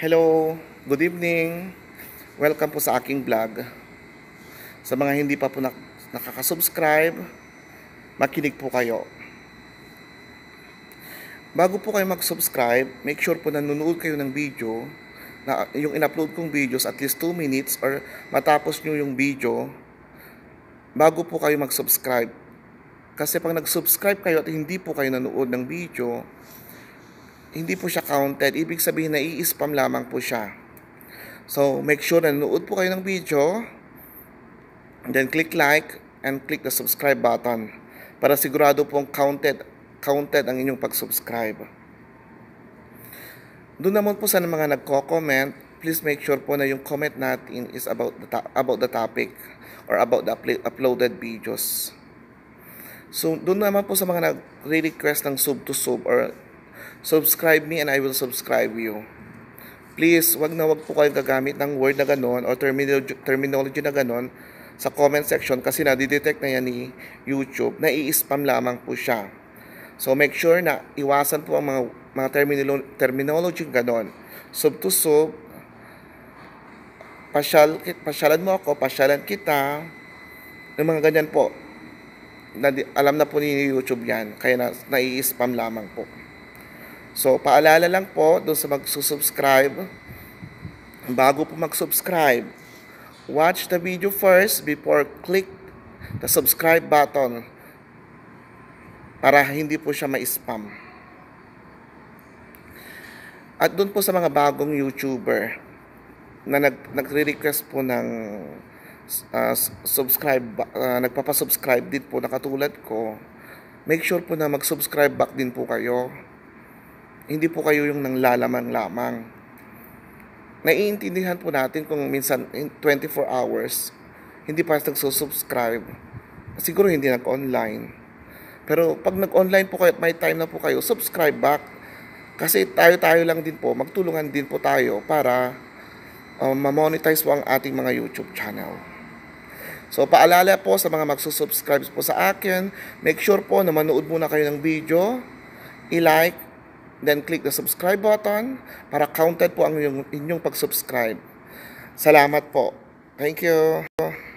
Hello, good evening. Welcome po sa aking vlog. Sa mga hindi pa po nakaka-subscribe, makinig po kayo. Bago po kayo mag-subscribe, make sure po nanonood kayo ng video na yung in-upload kong videos at least 2 minutes or matapos nyo yung video bago po kayo mag-subscribe. Kasi pag nag-subscribe kayo at hindi po kayo nanood ng video, hindi po siya counted. Ibig sabihin na i-spam lamang po siya. So, make sure na nuod po kayo ng video. Then, click like and click the subscribe button para sigurado pong counted, counted ang inyong pag-subscribe. Doon naman po sa mga nagko-comment, please make sure po na yung comment natin is about the, about the topic or about the uploaded videos. So, doon naman po sa mga nag-request ng sub to sub or Subscribe me and I will subscribe you. Please, wag na wag po kayong gagamit ng word na ganon o terminology, terminology na ganon sa comment section kasi nadidetect na yan ni YouTube na i-spam lamang po siya. So make sure na iwasan po ang mga, mga terminolo- terminology ganon. Sub to sub, pasyal, pasyalan mo ako, pasyalan kita, yung mga ganyan po. Alam na po ni YouTube yan, kaya na, i spam lamang po. So, paalala lang po doon sa mag-subscribe. Bago po mag-subscribe, watch the video first before click the subscribe button para hindi po siya ma-spam. At doon po sa mga bagong YouTuber na nag, nagre-request po ng uh, subscribe, uh, nagpapa-subscribe din po na katulad ko, make sure po na mag-subscribe back din po kayo hindi po kayo yung nang lalamang lamang. Naiintindihan po natin kung minsan in 24 hours, hindi pa nagsusubscribe. Siguro hindi nag-online. Pero pag nag-online po kayo at may time na po kayo, subscribe back. Kasi tayo-tayo lang din po, magtulungan din po tayo para uh, ma-monetize po ang ating mga YouTube channel. So paalala po sa mga magsusubscribe po sa akin, make sure po na manood muna kayo ng video, i-like, Then click the subscribe button para counted po ang inyong, inyong pag-subscribe. Salamat po. Thank you.